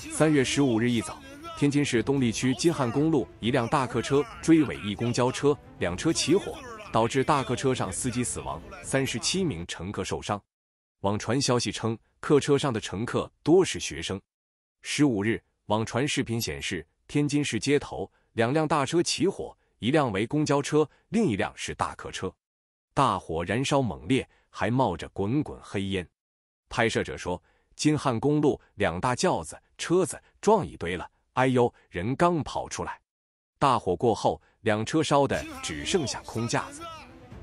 三月十五日一早，天津市东丽区金汉公路，一辆大客车追尾一公交车，两车起火，导致大客车上司机死亡，三十七名乘客受伤。网传消息称，客车上的乘客多是学生。十五日，网传视频显示，天津市街头两辆大车起火，一辆为公交车，另一辆是大客车，大火燃烧猛烈，还冒着滚滚黑烟。拍摄者说。金汉公路两大轿子车子撞一堆了，哎呦，人刚跑出来，大火过后，两车烧的只剩下空架子。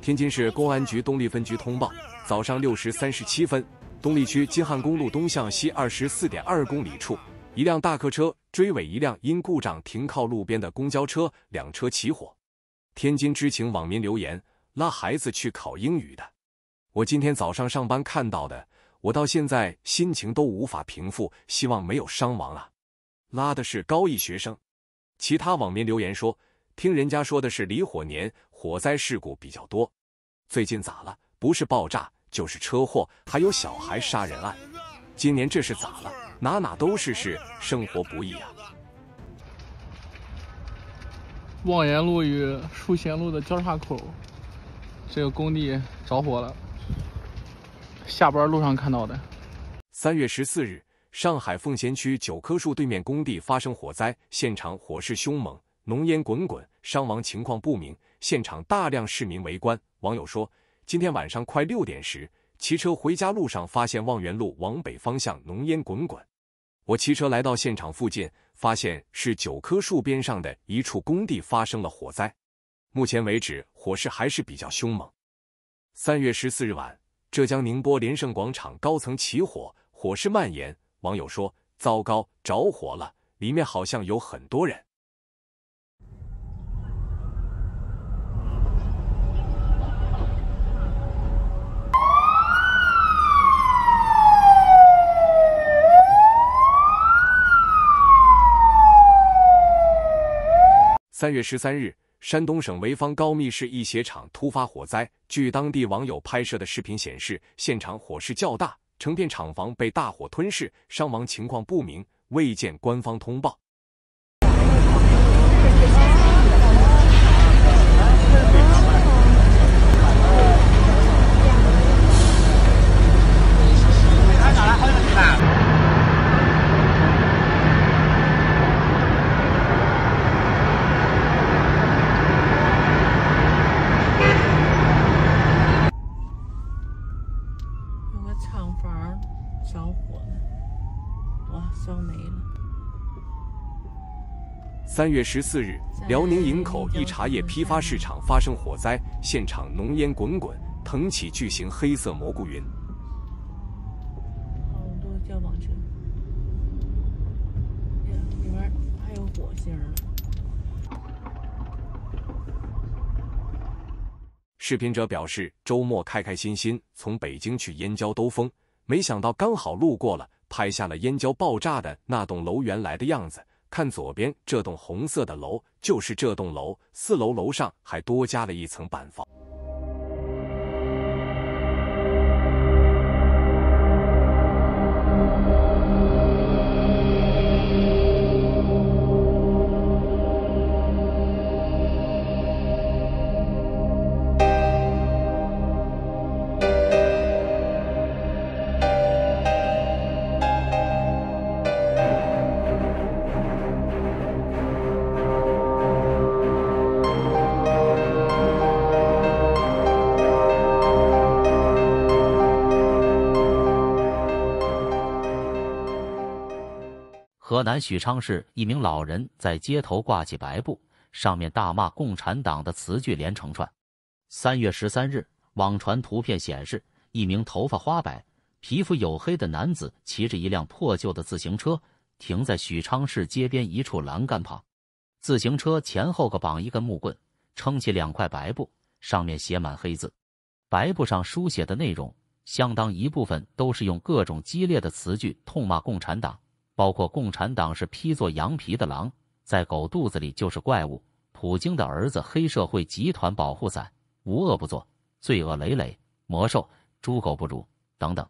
天津市公安局东丽分局通报：早上六时三十七分，东丽区金汉公路东向西二十四点二公里处，一辆大客车追尾一辆因故障停靠路边的公交车，两车起火。天津知情网民留言：拉孩子去考英语的，我今天早上上班看到的。我到现在心情都无法平复，希望没有伤亡啊！拉的是高一学生。其他网民留言说：“听人家说的是离火年，火灾事故比较多。最近咋了？不是爆炸就是车祸，还有小孩杀人案。今年这是咋了？哪哪都是事，生活不易啊。”望岩路与树贤路的交叉口，这个工地着火了。下班路上看到的。三月十四日，上海奉贤区九棵树对面工地发生火灾，现场火势凶猛，浓烟滚滚，伤亡情况不明。现场大量市民围观。网友说，今天晚上快六点时，骑车回家路上发现望园路往北方向浓烟滚滚，我骑车来到现场附近，发现是九棵树边上的一处工地发生了火灾，目前为止火势还是比较凶猛。三月十四日晚。浙江宁波联盛广场高层起火，火势蔓延。网友说：“糟糕，着火了！里面好像有很多人。”三月十三日。山东省潍坊高密市一鞋厂突发火灾。据当地网友拍摄的视频显示，现场火势较大，成片厂房被大火吞噬，伤亡情况不明，未见官方通报。我烧没了。三月十四日，辽宁营口一茶叶批发市场发生火灾，现场浓烟滚滚，腾起巨型黑色蘑菇云。好多消防车，里面还有火星儿。视频者表示，周末开开心心从北京去燕郊兜风。没想到刚好路过了，拍下了燕郊爆炸的那栋楼原来的样子。看左边这栋红色的楼，就是这栋楼，四楼楼上还多加了一层板房。河南许昌市一名老人在街头挂起白布，上面大骂共产党的词句连成串。三月十三日，网传图片显示，一名头发花白、皮肤黝黑的男子骑着一辆破旧的自行车，停在许昌市街边一处栏杆旁。自行车前后各绑一根木棍，撑起两块白布，上面写满黑字。白布上书写的内容，相当一部分都是用各种激烈的词句痛骂共产党。包括共产党是披做羊皮的狼，在狗肚子里就是怪物。普京的儿子，黑社会集团保护伞，无恶不作，罪恶累累，魔兽，猪狗不如等等。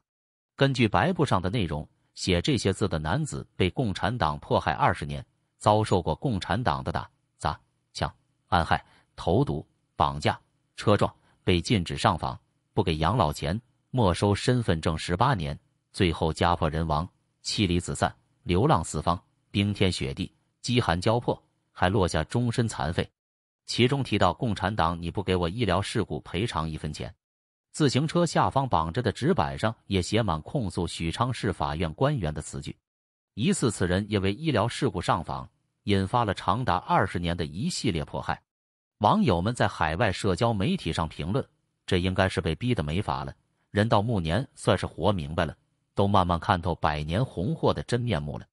根据白布上的内容，写这些字的男子被共产党迫害二十年，遭受过共产党的打砸抢、暗害、投毒、绑架、车撞，被禁止上访，不给养老钱，没收身份证十八年，最后家破人亡，妻离子散。流浪四方，冰天雪地，饥寒交迫，还落下终身残废。其中提到共产党，你不给我医疗事故赔偿一分钱。自行车下方绑着的纸板上也写满控诉许昌市法院官员的词句。疑似此人因为医疗事故上访，引发了长达二十年的一系列迫害。网友们在海外社交媒体上评论：这应该是被逼得没法了，人到暮年，算是活明白了。都慢慢看透百年红货的真面目了。